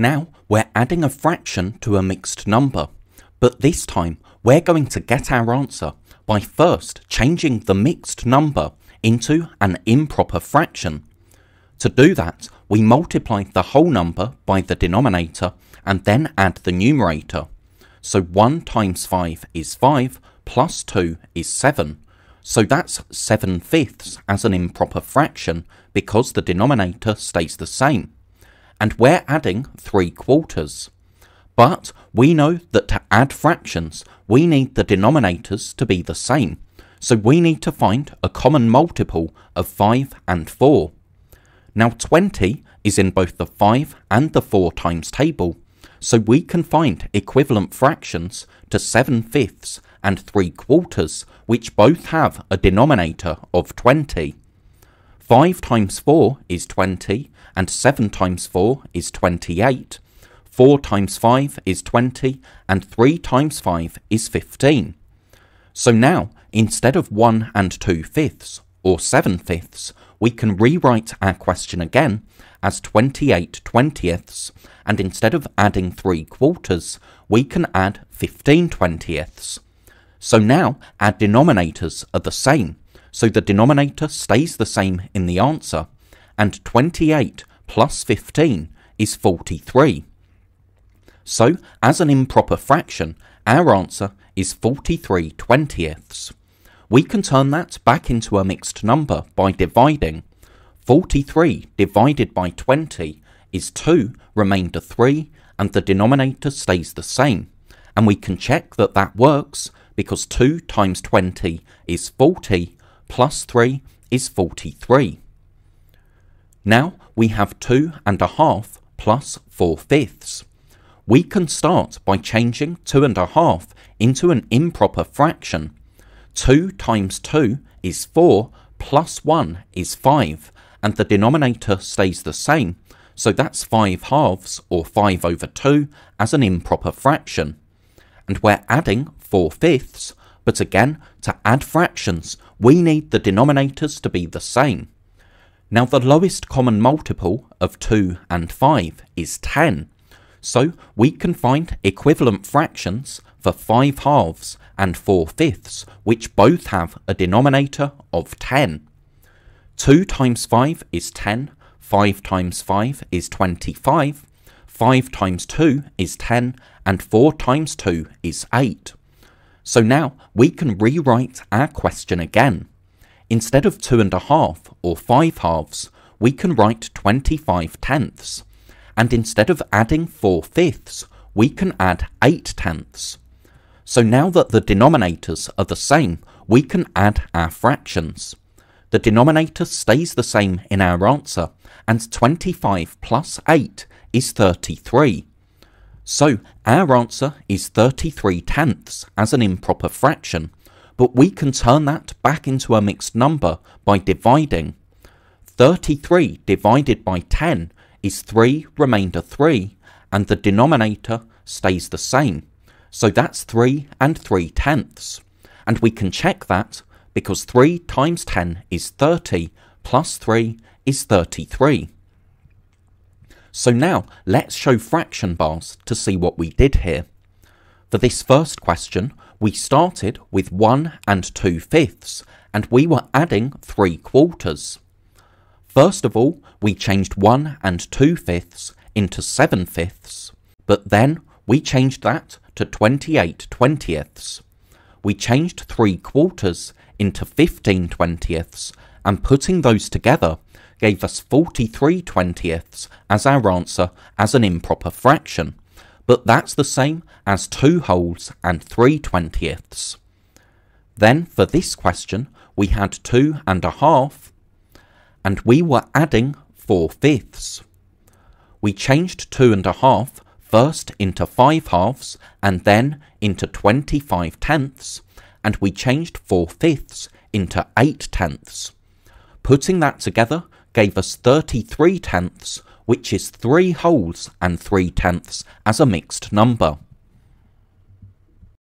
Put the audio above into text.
Now we're adding a fraction to a mixed number, but this time we're going to get our answer by first changing the mixed number into an improper fraction. To do that, we multiply the whole number by the denominator and then add the numerator. So 1 times 5 is 5, plus 2 is 7. So that's 7 fifths as an improper fraction because the denominator stays the same and we're adding 3 quarters. But we know that to add fractions, we need the denominators to be the same, so we need to find a common multiple of 5 and 4. Now 20 is in both the 5 and the 4 times table, so we can find equivalent fractions to 7 fifths and 3 quarters, which both have a denominator of 20. 5 times 4 is 20, and 7 times 4 is 28. 4 times 5 is 20, and 3 times 5 is 15. So now, instead of 1 and 2 fifths, or 7 fifths, we can rewrite our question again as 28 twentieths, and instead of adding 3 quarters, we can add 15 twentieths. So now our denominators are the same, so the denominator stays the same in the answer, and 28 plus 15 is 43. So, as an improper fraction, our answer is 43 twentieths. We can turn that back into a mixed number by dividing. 43 divided by 20 is 2, remainder 3, and the denominator stays the same. And we can check that that works because 2 times 20 is 40 plus 3 is 43. Now we have 2 and a half plus 4 fifths. We can start by changing 2 and a half into an improper fraction. 2 times 2 is 4 plus 1 is 5 and the denominator stays the same so that's 5 halves or 5 over 2 as an improper fraction. And we're adding 4 fifths but again to add fractions we need the denominators to be the same. Now the lowest common multiple of 2 and 5 is 10, so we can find equivalent fractions for 5 halves and 4 fifths, which both have a denominator of 10. 2 times 5 is 10, 5 times 5 is 25, 5 times 2 is 10, and 4 times 2 is 8. So now we can rewrite our question again. Instead of 2 and a half or 5 halves, we can write 25 tenths. And instead of adding 4 fifths, we can add 8 tenths. So now that the denominators are the same, we can add our fractions. The denominator stays the same in our answer, and 25 plus 8 is 33, so our answer is 33 tenths as an improper fraction, but we can turn that back into a mixed number by dividing. 33 divided by 10 is 3 remainder 3, and the denominator stays the same. So that's 3 and 3 tenths. And we can check that because 3 times 10 is 30 plus 3 is 33. So now let's show fraction bars to see what we did here. For this first question, we started with 1 and 2 fifths, and we were adding 3 quarters. First of all, we changed 1 and 2 fifths into 7 fifths, but then we changed that to 28 twentieths. We changed 3 quarters into 15 twentieths, and putting those together, gave us 43 twentieths as our answer as an improper fraction, but that's the same as 2 wholes and 3 twentieths. Then for this question, we had 2 and a half, and we were adding 4 fifths. We changed 2 and a half first into 5 halves and then into 25 tenths, and we changed 4 fifths into 8 tenths. Putting that together gave us 33 tenths, which is 3 wholes and 3 tenths as a mixed number.